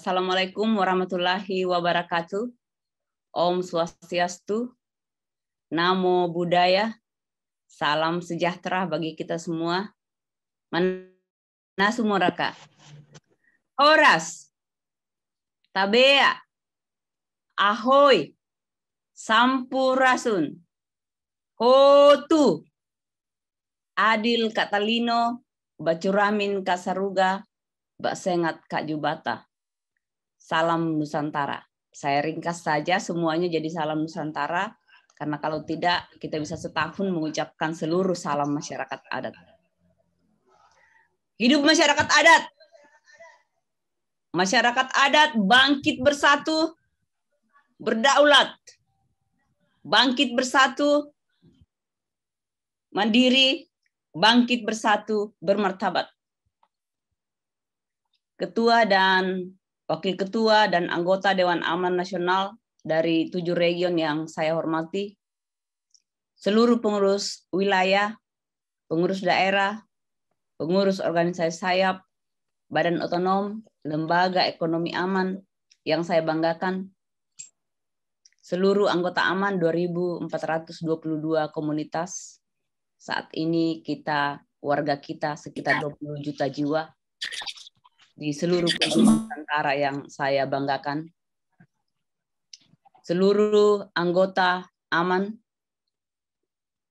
Assalamualaikum warahmatullahi wabarakatuh. Om Swastiastu. Namo Buddhaya. Salam sejahtera bagi kita semua. Manasumuraka. Horas. Tabea. Ahoy. Sampurasun. Hotu. Adil Katalino. Bacuramin Kasaruga. sengat Kak Jubata salam Nusantara. Saya ringkas saja semuanya jadi salam Nusantara karena kalau tidak kita bisa setahun mengucapkan seluruh salam masyarakat adat. Hidup masyarakat adat. Masyarakat adat bangkit bersatu, berdaulat. Bangkit bersatu, mandiri, bangkit bersatu, bermartabat. Ketua dan Wakil Ketua dan anggota Dewan Aman Nasional dari tujuh region yang saya hormati, seluruh pengurus wilayah, pengurus daerah, pengurus organisasi sayap, badan otonom, lembaga ekonomi aman yang saya banggakan, seluruh anggota aman 2.422 komunitas, saat ini kita warga kita sekitar 20 juta jiwa di seluruh Nusantara yang saya banggakan. Seluruh anggota aman,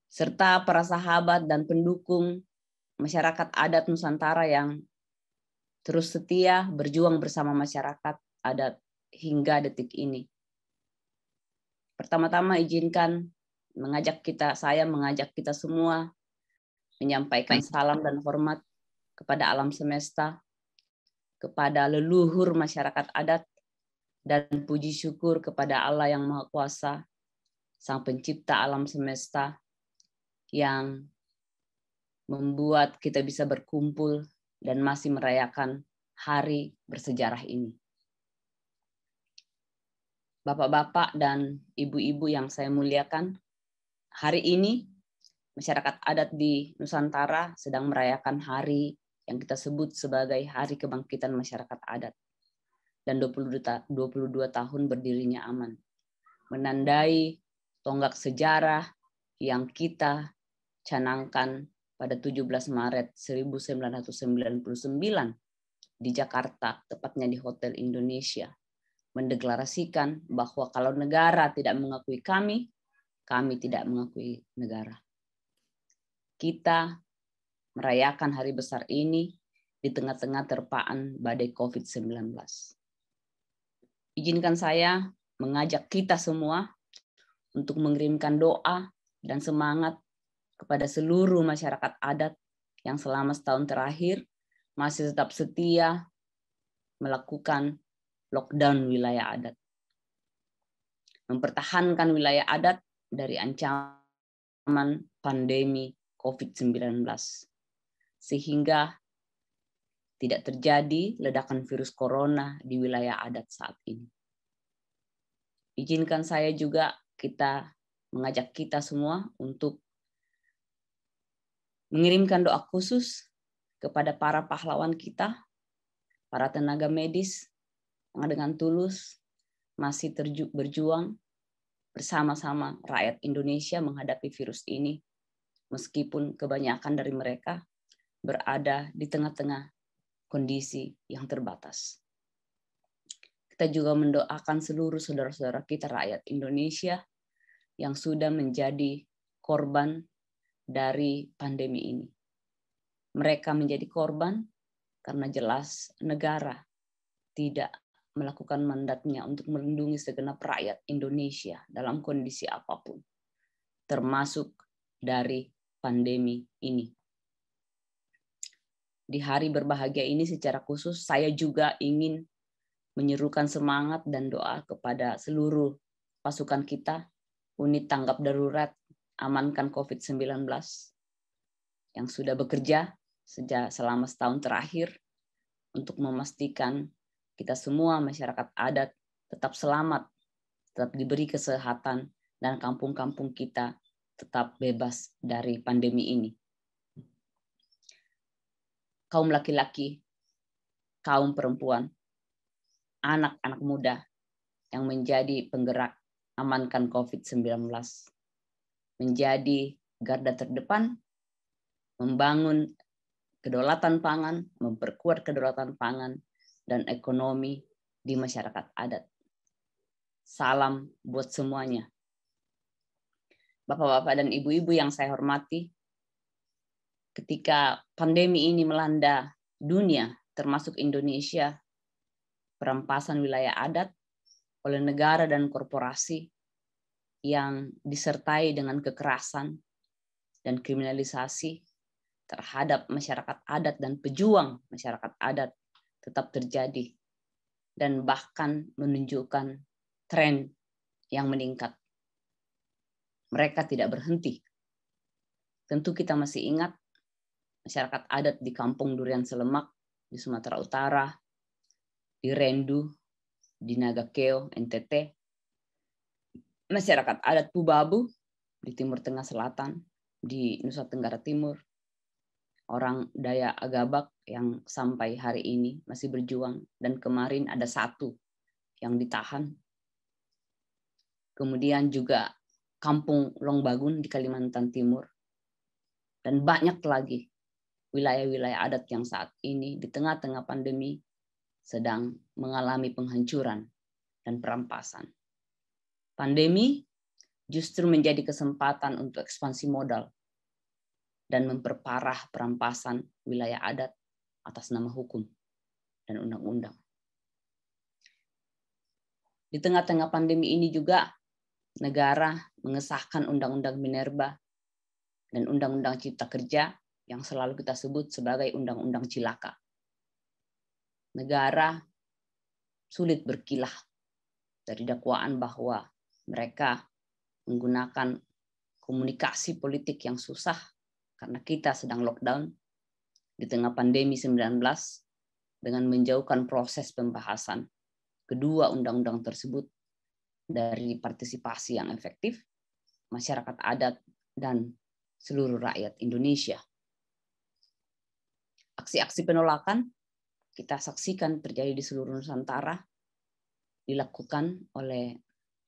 serta para sahabat dan pendukung masyarakat adat Nusantara yang terus setia berjuang bersama masyarakat adat hingga detik ini. Pertama-tama izinkan mengajak kita, saya mengajak kita semua menyampaikan salam dan hormat kepada alam semesta kepada leluhur masyarakat adat dan puji syukur kepada Allah yang Maha Kuasa, Sang Pencipta alam semesta yang membuat kita bisa berkumpul dan masih merayakan hari bersejarah ini. Bapak-bapak dan ibu-ibu yang saya muliakan, hari ini masyarakat adat di Nusantara sedang merayakan hari yang kita sebut sebagai Hari Kebangkitan Masyarakat Adat dan 22 tahun berdirinya aman. Menandai tonggak sejarah yang kita canangkan pada 17 Maret 1999 di Jakarta, tepatnya di Hotel Indonesia, mendeklarasikan bahwa kalau negara tidak mengakui kami, kami tidak mengakui negara. Kita merayakan hari besar ini di tengah-tengah terpaan badai COVID-19. Izinkan saya mengajak kita semua untuk mengirimkan doa dan semangat kepada seluruh masyarakat adat yang selama setahun terakhir masih tetap setia melakukan lockdown wilayah adat. Mempertahankan wilayah adat dari ancaman pandemi COVID-19 sehingga tidak terjadi ledakan virus corona di wilayah adat saat ini. Izinkan saya juga kita mengajak kita semua untuk mengirimkan doa khusus kepada para pahlawan kita, para tenaga medis yang dengan tulus masih terju berjuang bersama-sama rakyat Indonesia menghadapi virus ini. Meskipun kebanyakan dari mereka berada di tengah-tengah kondisi yang terbatas. Kita juga mendoakan seluruh saudara-saudara kita rakyat Indonesia yang sudah menjadi korban dari pandemi ini. Mereka menjadi korban karena jelas negara tidak melakukan mandatnya untuk melindungi segenap rakyat Indonesia dalam kondisi apapun, termasuk dari pandemi ini di hari berbahagia ini secara khusus saya juga ingin menyerukan semangat dan doa kepada seluruh pasukan kita, unit tanggap darurat, amankan COVID-19 yang sudah bekerja sejak selama setahun terakhir untuk memastikan kita semua masyarakat adat tetap selamat, tetap diberi kesehatan, dan kampung-kampung kita tetap bebas dari pandemi ini kaum laki-laki, kaum perempuan, anak-anak muda yang menjadi penggerak amankan COVID-19, menjadi garda terdepan, membangun kedaulatan pangan, memperkuat kedaulatan pangan, dan ekonomi di masyarakat adat. Salam buat semuanya. Bapak-bapak dan ibu-ibu yang saya hormati, ketika pandemi ini melanda dunia, termasuk Indonesia, perampasan wilayah adat oleh negara dan korporasi yang disertai dengan kekerasan dan kriminalisasi terhadap masyarakat adat dan pejuang masyarakat adat tetap terjadi dan bahkan menunjukkan tren yang meningkat. Mereka tidak berhenti. Tentu kita masih ingat masyarakat adat di Kampung Durian Selemak di Sumatera Utara, di Rendu, di Nagakeo, NTT, masyarakat adat Pubabu di Timur Tengah Selatan, di Nusa Tenggara Timur, orang Daya Agabak yang sampai hari ini masih berjuang dan kemarin ada satu yang ditahan. Kemudian juga Kampung Longbagun di Kalimantan Timur dan banyak lagi wilayah-wilayah adat yang saat ini di tengah-tengah pandemi sedang mengalami penghancuran dan perampasan. Pandemi justru menjadi kesempatan untuk ekspansi modal dan memperparah perampasan wilayah adat atas nama hukum dan undang-undang. Di tengah-tengah pandemi ini juga negara mengesahkan Undang-Undang Minerba dan Undang-Undang Cipta Kerja yang selalu kita sebut sebagai undang-undang cilaka. Negara sulit berkilah dari dakwaan bahwa mereka menggunakan komunikasi politik yang susah karena kita sedang lockdown di tengah pandemi 19 dengan menjauhkan proses pembahasan kedua undang-undang tersebut dari partisipasi yang efektif masyarakat adat dan seluruh rakyat Indonesia aksi-aksi penolakan kita saksikan terjadi di seluruh Nusantara dilakukan oleh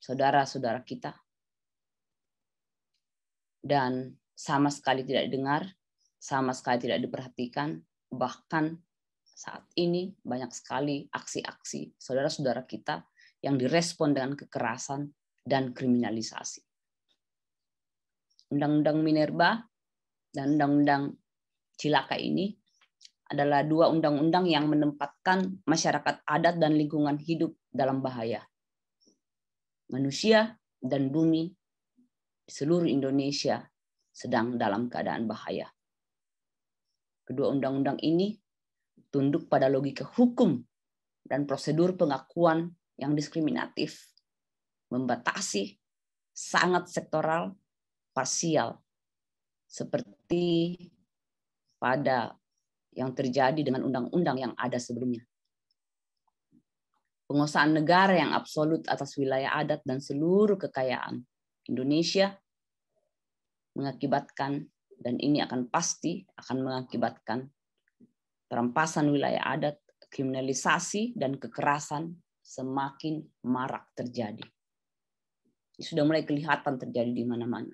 saudara-saudara kita dan sama sekali tidak didengar, sama sekali tidak diperhatikan, bahkan saat ini banyak sekali aksi-aksi saudara-saudara kita yang direspon dengan kekerasan dan kriminalisasi. Undang-undang Minerba dan undang-undang Cilaka ini adalah dua undang-undang yang menempatkan masyarakat adat dan lingkungan hidup dalam bahaya. Manusia dan bumi seluruh Indonesia sedang dalam keadaan bahaya. Kedua undang-undang ini tunduk pada logika hukum dan prosedur pengakuan yang diskriminatif, membatasi, sangat sektoral, parsial, seperti pada yang terjadi dengan undang-undang yang ada sebelumnya. Penguasaan negara yang absolut atas wilayah adat dan seluruh kekayaan Indonesia mengakibatkan dan ini akan pasti akan mengakibatkan perampasan wilayah adat, kriminalisasi dan kekerasan semakin marak terjadi. Sudah mulai kelihatan terjadi di mana-mana.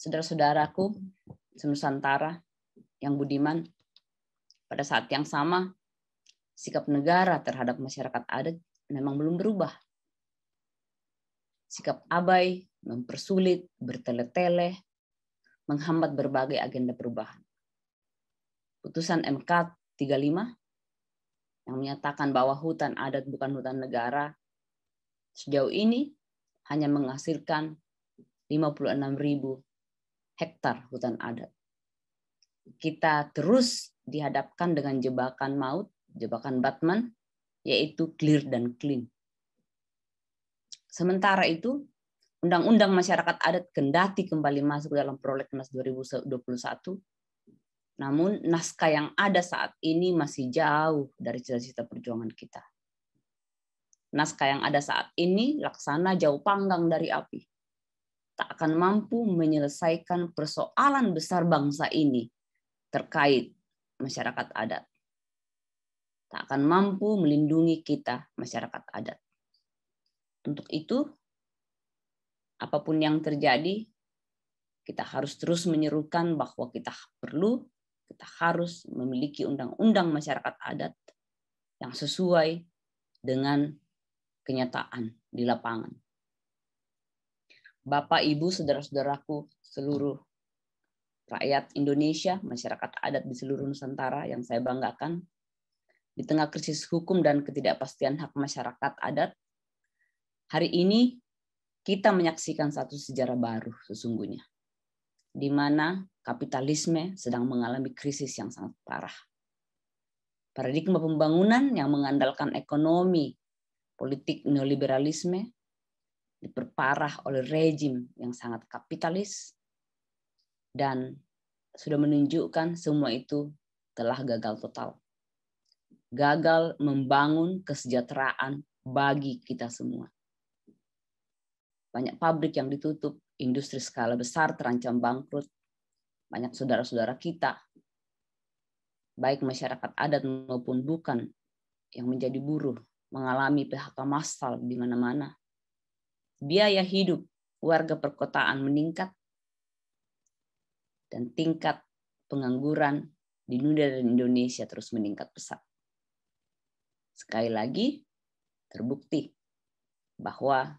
Saudara-saudaraku, Nusantara, yang budiman. Pada saat yang sama, sikap negara terhadap masyarakat adat memang belum berubah. Sikap abai, mempersulit, bertele-tele, menghambat berbagai agenda perubahan. Putusan MK 35 yang menyatakan bahwa hutan adat bukan hutan negara sejauh ini hanya menghasilkan 56.000 hektar hutan adat kita terus dihadapkan dengan jebakan maut, jebakan Batman, yaitu clear dan clean. Sementara itu, Undang-Undang Masyarakat Adat kendati kembali masuk dalam prolegnas 2021, namun naskah yang ada saat ini masih jauh dari cita-cita perjuangan kita. Naskah yang ada saat ini laksana jauh panggang dari api. Tak akan mampu menyelesaikan persoalan besar bangsa ini terkait masyarakat adat. Tak akan mampu melindungi kita, masyarakat adat. Untuk itu, apapun yang terjadi, kita harus terus menyerukan bahwa kita perlu, kita harus memiliki undang-undang masyarakat adat yang sesuai dengan kenyataan di lapangan. Bapak, Ibu, saudara-saudaraku, seluruh rakyat Indonesia, masyarakat adat di seluruh Nusantara yang saya banggakan. Di tengah krisis hukum dan ketidakpastian hak masyarakat adat, hari ini kita menyaksikan satu sejarah baru sesungguhnya, di mana kapitalisme sedang mengalami krisis yang sangat parah. Paradigma pembangunan yang mengandalkan ekonomi, politik neoliberalisme, diperparah oleh rejim yang sangat kapitalis, dan sudah menunjukkan semua itu telah gagal total. Gagal membangun kesejahteraan bagi kita semua. Banyak pabrik yang ditutup, industri skala besar terancam bangkrut, banyak saudara-saudara kita, baik masyarakat adat maupun bukan, yang menjadi buruh, mengalami PHK massal di mana-mana. Biaya hidup warga perkotaan meningkat dan tingkat pengangguran di dunia dan Indonesia terus meningkat pesat. Sekali lagi, terbukti bahwa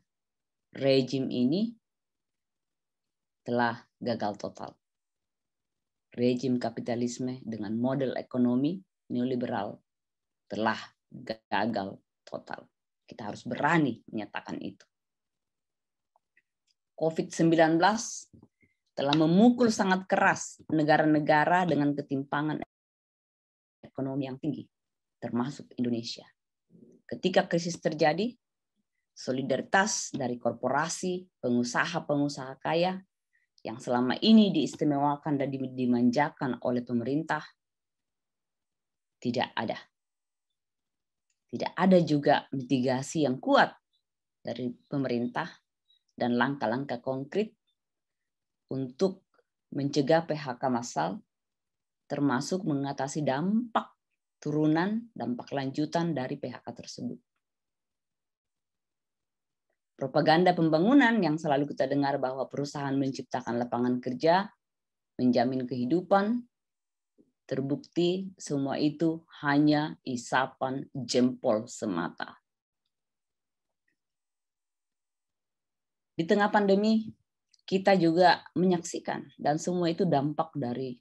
rejim ini telah gagal total. Rejim kapitalisme dengan model ekonomi neoliberal telah gagal total. Kita harus berani menyatakan itu. COVID-19 telah memukul sangat keras negara-negara dengan ketimpangan ekonomi yang tinggi, termasuk Indonesia. Ketika krisis terjadi, solidaritas dari korporasi, pengusaha-pengusaha kaya yang selama ini diistimewakan dan dimanjakan oleh pemerintah tidak ada. Tidak ada juga mitigasi yang kuat dari pemerintah dan langkah-langkah konkret untuk mencegah PHK massal, termasuk mengatasi dampak turunan, dampak lanjutan dari PHK tersebut. Propaganda pembangunan yang selalu kita dengar bahwa perusahaan menciptakan lapangan kerja, menjamin kehidupan, terbukti semua itu hanya isapan jempol semata. Di tengah pandemi, kita juga menyaksikan dan semua itu dampak dari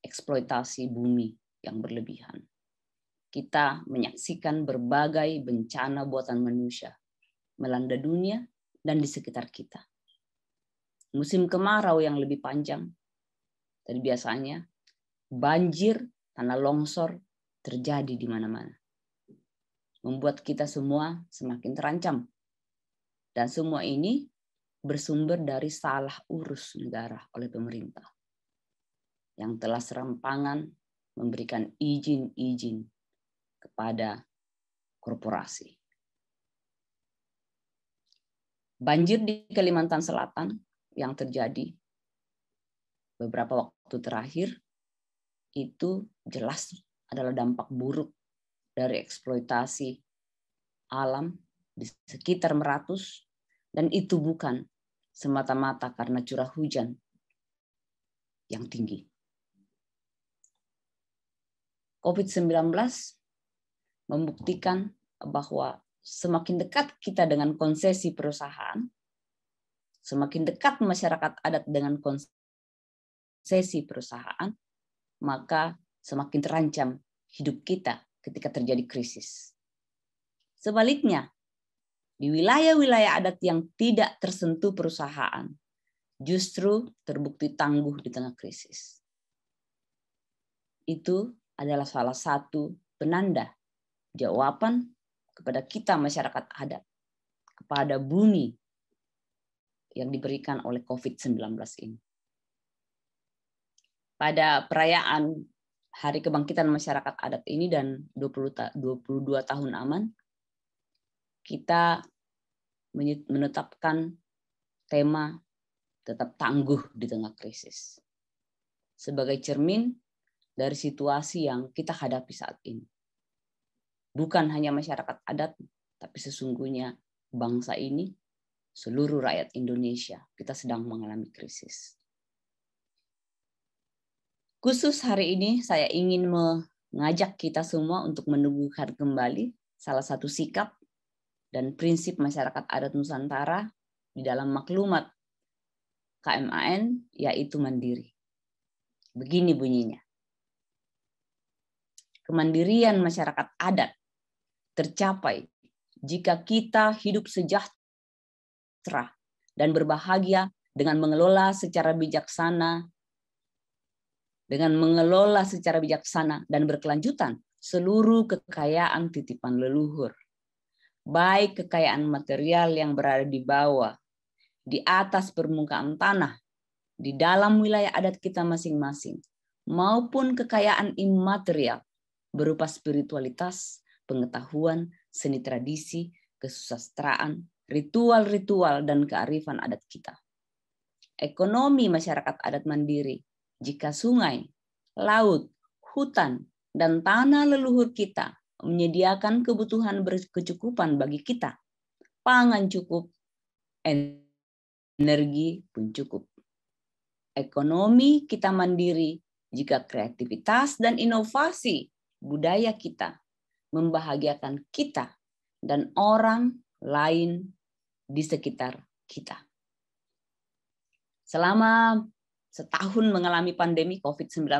eksploitasi bumi yang berlebihan. Kita menyaksikan berbagai bencana buatan manusia melanda dunia dan di sekitar kita. Musim kemarau yang lebih panjang dari biasanya, banjir, tanah longsor terjadi di mana-mana. Membuat kita semua semakin terancam. Dan semua ini bersumber dari salah urus negara oleh pemerintah yang telah serampangan memberikan izin-izin kepada korporasi. Banjir di Kalimantan Selatan yang terjadi beberapa waktu terakhir itu jelas adalah dampak buruk dari eksploitasi alam di sekitar Meratus dan itu bukan semata-mata karena curah hujan yang tinggi. COVID-19 membuktikan bahwa semakin dekat kita dengan konsesi perusahaan, semakin dekat masyarakat adat dengan konsesi perusahaan, maka semakin terancam hidup kita ketika terjadi krisis. Sebaliknya, di wilayah-wilayah adat yang tidak tersentuh perusahaan, justru terbukti tangguh di tengah krisis. Itu adalah salah satu penanda jawaban kepada kita masyarakat adat, kepada bumi yang diberikan oleh COVID-19 ini. Pada perayaan Hari Kebangkitan Masyarakat Adat ini dan 22 tahun aman, kita menetapkan tema tetap tangguh di tengah krisis. Sebagai cermin dari situasi yang kita hadapi saat ini. Bukan hanya masyarakat adat, tapi sesungguhnya bangsa ini, seluruh rakyat Indonesia, kita sedang mengalami krisis. Khusus hari ini saya ingin mengajak kita semua untuk meneguhkan kembali salah satu sikap dan prinsip masyarakat adat Nusantara di dalam maklumat KMAN yaitu mandiri. Begini bunyinya. Kemandirian masyarakat adat tercapai jika kita hidup sejahtera dan berbahagia dengan mengelola secara bijaksana dengan mengelola secara bijaksana dan berkelanjutan seluruh kekayaan titipan leluhur baik kekayaan material yang berada di bawah, di atas permukaan tanah, di dalam wilayah adat kita masing-masing, maupun kekayaan imaterial berupa spiritualitas, pengetahuan, seni tradisi, kesusastraan, ritual-ritual, dan kearifan adat kita. Ekonomi masyarakat adat mandiri, jika sungai, laut, hutan, dan tanah leluhur kita menyediakan kebutuhan berkecukupan bagi kita. Pangan cukup, energi pun cukup. Ekonomi kita mandiri jika kreativitas dan inovasi budaya kita membahagiakan kita dan orang lain di sekitar kita. Selama setahun mengalami pandemi COVID-19,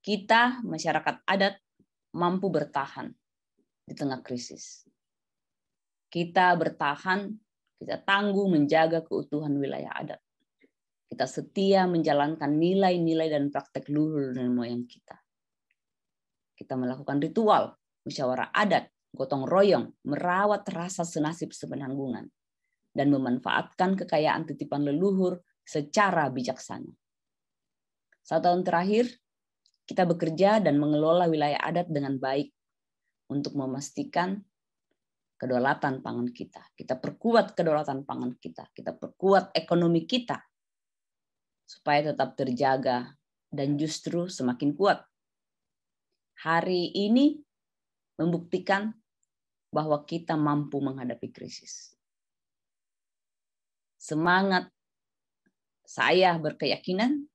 kita, masyarakat adat, mampu bertahan di tengah krisis. Kita bertahan, kita tangguh menjaga keutuhan wilayah adat. Kita setia menjalankan nilai-nilai dan praktek luhur dan moyang kita. Kita melakukan ritual, musyawarah adat, gotong royong, merawat rasa senasib sepenanggungan dan memanfaatkan kekayaan titipan leluhur secara bijaksana. Satu tahun terakhir, kita bekerja dan mengelola wilayah adat dengan baik untuk memastikan kedaulatan pangan kita. Kita perkuat kedaulatan pangan kita, kita perkuat ekonomi kita supaya tetap terjaga dan justru semakin kuat. Hari ini membuktikan bahwa kita mampu menghadapi krisis. Semangat saya berkeyakinan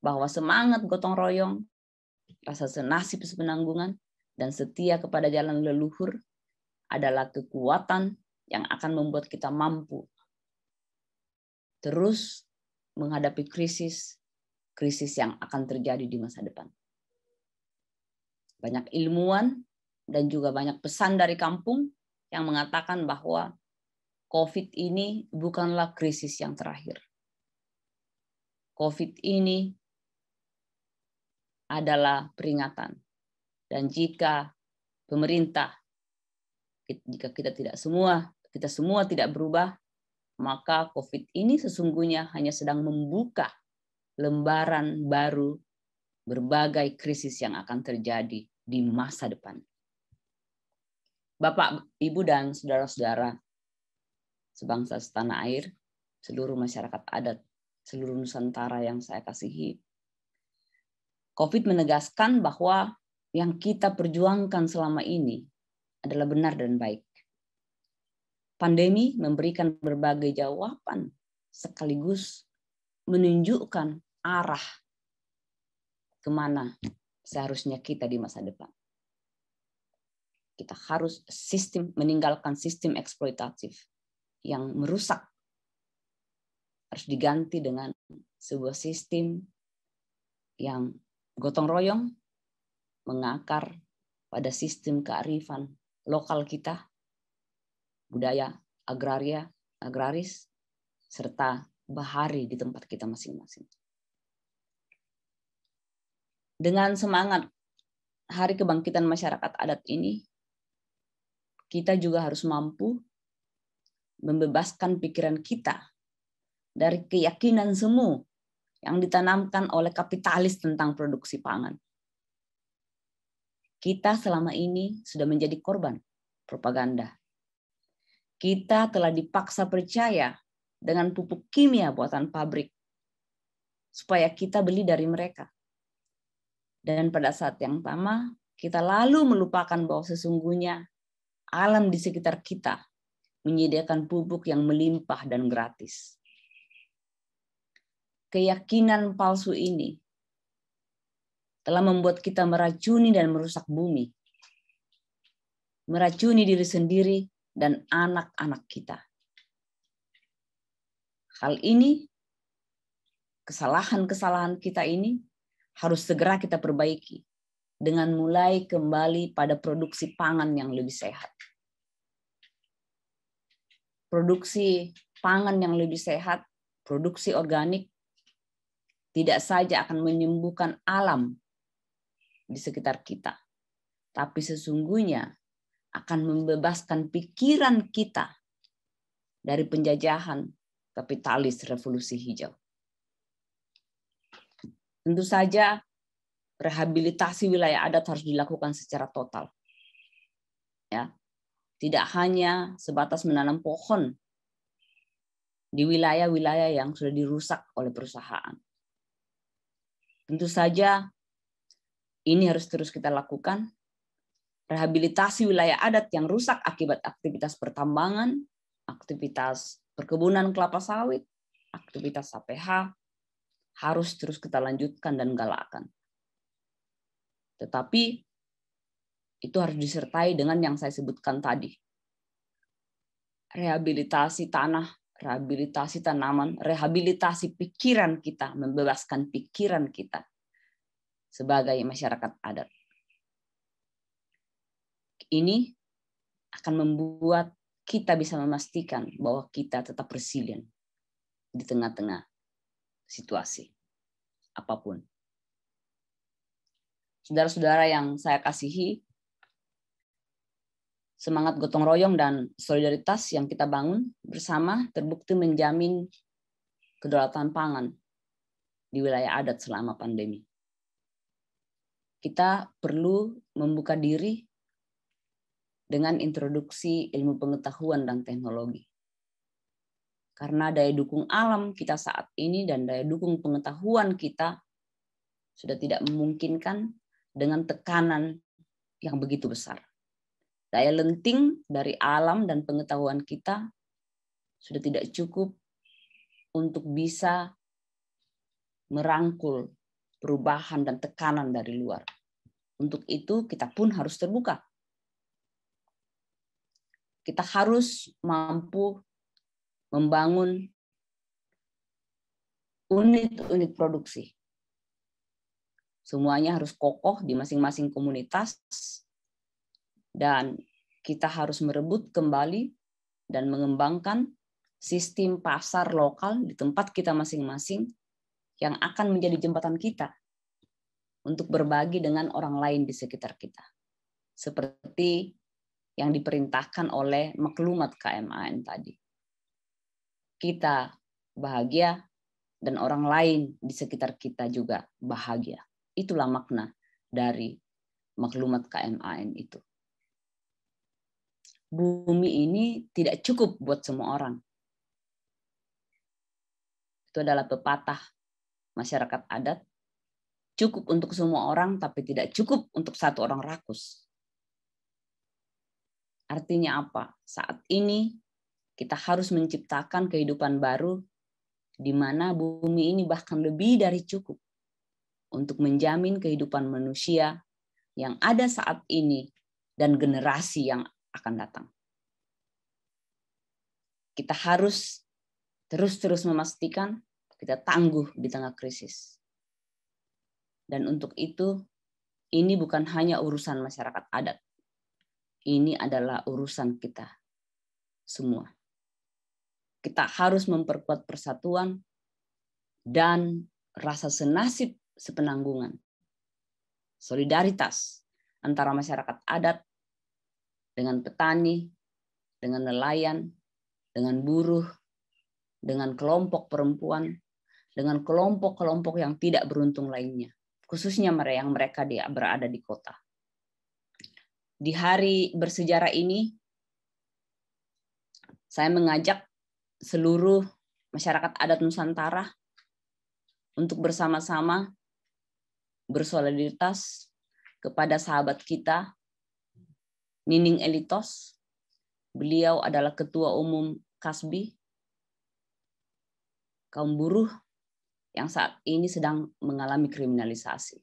bahwa semangat gotong royong, rasa senasib sepenanggungan, dan setia kepada jalan leluhur adalah kekuatan yang akan membuat kita mampu terus menghadapi krisis, krisis yang akan terjadi di masa depan. Banyak ilmuwan dan juga banyak pesan dari kampung yang mengatakan bahwa COVID ini bukanlah krisis yang terakhir. COVID ini adalah peringatan. Dan jika pemerintah, jika kita tidak semua, kita semua tidak berubah, maka COVID ini sesungguhnya hanya sedang membuka lembaran baru berbagai krisis yang akan terjadi di masa depan. Bapak, Ibu, dan saudara-saudara sebangsa setanah air, seluruh masyarakat adat, seluruh Nusantara yang saya kasihi, COVID menegaskan bahwa yang kita perjuangkan selama ini adalah benar dan baik. Pandemi memberikan berbagai jawaban sekaligus menunjukkan arah kemana seharusnya kita di masa depan. Kita harus sistem meninggalkan sistem eksploitatif yang merusak harus diganti dengan sebuah sistem yang gotong royong mengakar pada sistem kearifan lokal kita, budaya agraria, agraris, serta bahari di tempat kita masing-masing. Dengan semangat Hari Kebangkitan Masyarakat Adat ini, kita juga harus mampu membebaskan pikiran kita dari keyakinan semu yang ditanamkan oleh kapitalis tentang produksi pangan. Kita selama ini sudah menjadi korban propaganda. Kita telah dipaksa percaya dengan pupuk kimia buatan pabrik supaya kita beli dari mereka. Dan pada saat yang sama, kita lalu melupakan bahwa sesungguhnya alam di sekitar kita menyediakan pupuk yang melimpah dan gratis keyakinan palsu ini telah membuat kita meracuni dan merusak bumi. Meracuni diri sendiri dan anak-anak kita. Hal ini, kesalahan-kesalahan kita ini harus segera kita perbaiki dengan mulai kembali pada produksi pangan yang lebih sehat. Produksi pangan yang lebih sehat, produksi organik tidak saja akan menyembuhkan alam di sekitar kita, tapi sesungguhnya akan membebaskan pikiran kita dari penjajahan kapitalis revolusi hijau. Tentu saja rehabilitasi wilayah adat harus dilakukan secara total. Ya. Tidak hanya sebatas menanam pohon di wilayah-wilayah yang sudah dirusak oleh perusahaan. Tentu saja ini harus terus kita lakukan. Rehabilitasi wilayah adat yang rusak akibat aktivitas pertambangan, aktivitas perkebunan kelapa sawit, aktivitas APH harus terus kita lanjutkan dan galakan. Tetapi itu harus disertai dengan yang saya sebutkan tadi. Rehabilitasi tanah rehabilitasi tanaman, rehabilitasi pikiran kita, membebaskan pikiran kita sebagai masyarakat adat. Ini akan membuat kita bisa memastikan bahwa kita tetap resilient di tengah-tengah situasi apapun. Saudara-saudara yang saya kasihi, Semangat gotong royong dan solidaritas yang kita bangun bersama terbukti menjamin kedaulatan pangan di wilayah adat selama pandemi. Kita perlu membuka diri dengan introduksi ilmu pengetahuan dan teknologi. Karena daya dukung alam kita saat ini dan daya dukung pengetahuan kita sudah tidak memungkinkan dengan tekanan yang begitu besar. Daya lenting dari alam dan pengetahuan kita sudah tidak cukup untuk bisa merangkul perubahan dan tekanan dari luar. Untuk itu kita pun harus terbuka. Kita harus mampu membangun unit-unit produksi. Semuanya harus kokoh di masing-masing komunitas dan kita harus merebut kembali dan mengembangkan sistem pasar lokal di tempat kita masing-masing yang akan menjadi jembatan kita untuk berbagi dengan orang lain di sekitar kita. Seperti yang diperintahkan oleh maklumat KMAN tadi. Kita bahagia dan orang lain di sekitar kita juga bahagia. Itulah makna dari maklumat KMAN itu bumi ini tidak cukup buat semua orang. Itu adalah pepatah masyarakat adat. Cukup untuk semua orang, tapi tidak cukup untuk satu orang rakus. Artinya apa? Saat ini kita harus menciptakan kehidupan baru di mana bumi ini bahkan lebih dari cukup untuk menjamin kehidupan manusia yang ada saat ini dan generasi yang akan datang. Kita harus terus-terus memastikan kita tangguh di tengah krisis. Dan untuk itu, ini bukan hanya urusan masyarakat adat. Ini adalah urusan kita semua. Kita harus memperkuat persatuan dan rasa senasib sepenanggungan. Solidaritas antara masyarakat adat dengan petani, dengan nelayan, dengan buruh, dengan kelompok perempuan, dengan kelompok-kelompok yang tidak beruntung lainnya, khususnya mereka yang mereka berada di kota. Di hari bersejarah ini, saya mengajak seluruh masyarakat adat Nusantara untuk bersama-sama bersolidaritas kepada sahabat kita Nining Elitos. Beliau adalah Ketua Umum Kasbi, kaum buruh yang saat ini sedang mengalami kriminalisasi.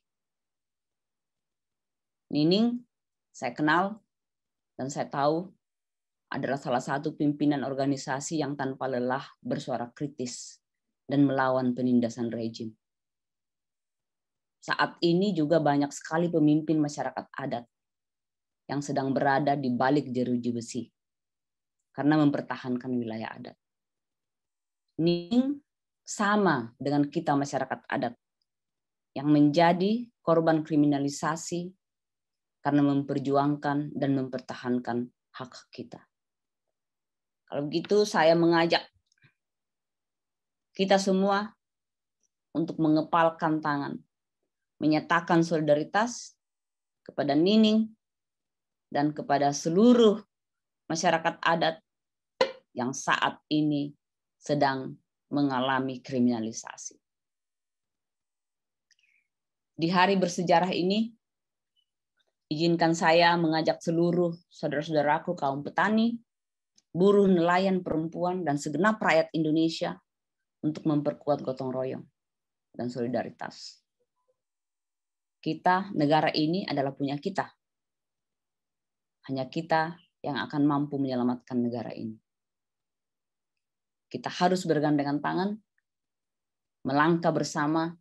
Nining, saya kenal dan saya tahu adalah salah satu pimpinan organisasi yang tanpa lelah bersuara kritis dan melawan penindasan rejim. Saat ini juga banyak sekali pemimpin masyarakat adat yang sedang berada di balik jeruji besi karena mempertahankan wilayah adat. Ning sama dengan kita masyarakat adat yang menjadi korban kriminalisasi karena memperjuangkan dan mempertahankan hak kita. Kalau begitu saya mengajak kita semua untuk mengepalkan tangan, menyatakan solidaritas kepada Nining dan kepada seluruh masyarakat adat yang saat ini sedang mengalami kriminalisasi. Di hari bersejarah ini, izinkan saya mengajak seluruh saudara-saudaraku kaum petani, buruh nelayan perempuan, dan segenap rakyat Indonesia untuk memperkuat gotong royong dan solidaritas. Kita, negara ini adalah punya kita. Hanya kita yang akan mampu menyelamatkan negara ini. Kita harus bergandengan tangan, melangkah bersama,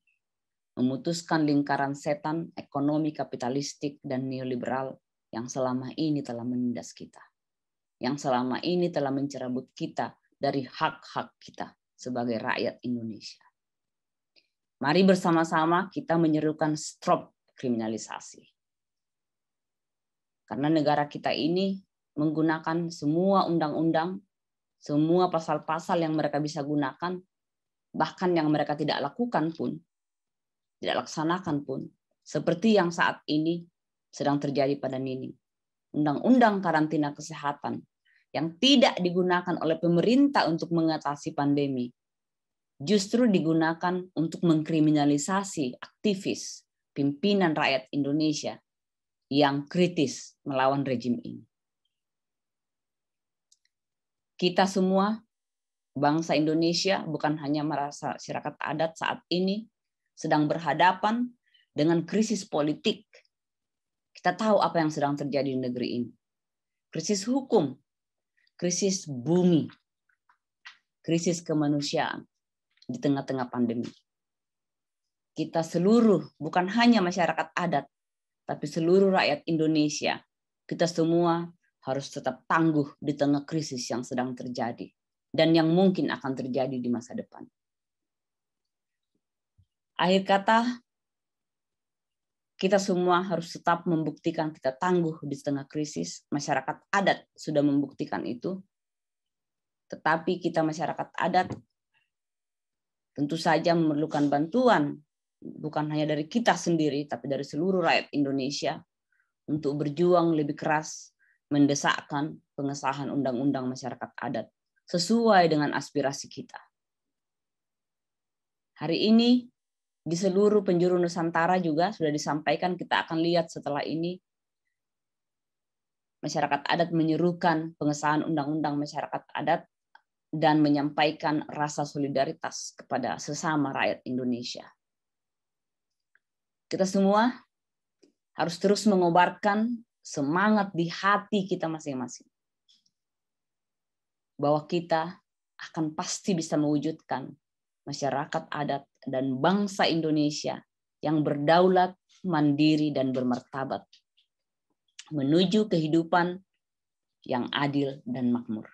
memutuskan lingkaran setan ekonomi kapitalistik dan neoliberal yang selama ini telah menindas kita, yang selama ini telah mencerabut kita dari hak-hak kita sebagai rakyat Indonesia. Mari bersama-sama kita menyerukan stop kriminalisasi karena negara kita ini menggunakan semua undang-undang, semua pasal-pasal yang mereka bisa gunakan, bahkan yang mereka tidak lakukan pun, tidak laksanakan pun, seperti yang saat ini sedang terjadi pada Nini. Undang-undang karantina kesehatan yang tidak digunakan oleh pemerintah untuk mengatasi pandemi, justru digunakan untuk mengkriminalisasi aktivis pimpinan rakyat Indonesia yang kritis melawan rejim ini. Kita semua, bangsa Indonesia, bukan hanya merasa masyarakat adat saat ini sedang berhadapan dengan krisis politik. Kita tahu apa yang sedang terjadi di negeri ini. Krisis hukum, krisis bumi, krisis kemanusiaan di tengah-tengah pandemi. Kita seluruh, bukan hanya masyarakat adat, tapi seluruh rakyat Indonesia, kita semua harus tetap tangguh di tengah krisis yang sedang terjadi dan yang mungkin akan terjadi di masa depan. Akhir kata, kita semua harus tetap membuktikan kita tangguh di tengah krisis. Masyarakat adat sudah membuktikan itu. Tetapi kita masyarakat adat tentu saja memerlukan bantuan bukan hanya dari kita sendiri tapi dari seluruh rakyat Indonesia untuk berjuang lebih keras mendesakkan pengesahan undang-undang masyarakat adat sesuai dengan aspirasi kita. Hari ini di seluruh penjuru Nusantara juga sudah disampaikan kita akan lihat setelah ini masyarakat adat menyerukan pengesahan undang-undang masyarakat adat dan menyampaikan rasa solidaritas kepada sesama rakyat Indonesia kita semua harus terus mengobarkan semangat di hati kita masing-masing. Bahwa kita akan pasti bisa mewujudkan masyarakat adat dan bangsa Indonesia yang berdaulat, mandiri, dan bermartabat menuju kehidupan yang adil dan makmur.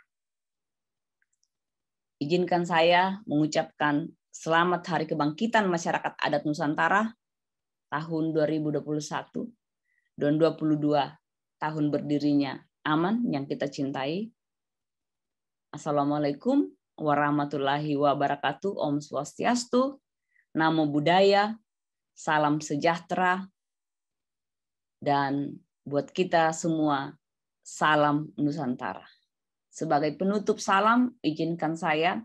Izinkan saya mengucapkan selamat Hari Kebangkitan Masyarakat Adat Nusantara tahun 2021 dan 22 tahun berdirinya aman yang kita cintai. Assalamualaikum warahmatullahi wabarakatuh. Om Swastiastu. Namo Buddhaya. Salam sejahtera. Dan buat kita semua, salam Nusantara. Sebagai penutup salam, izinkan saya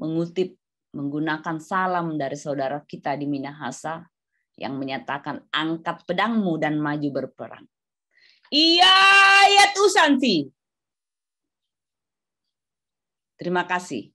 mengutip menggunakan salam dari saudara kita di Minahasa, yang menyatakan angkat pedangmu dan maju berperang. Iya, ya Tuhan Terima kasih.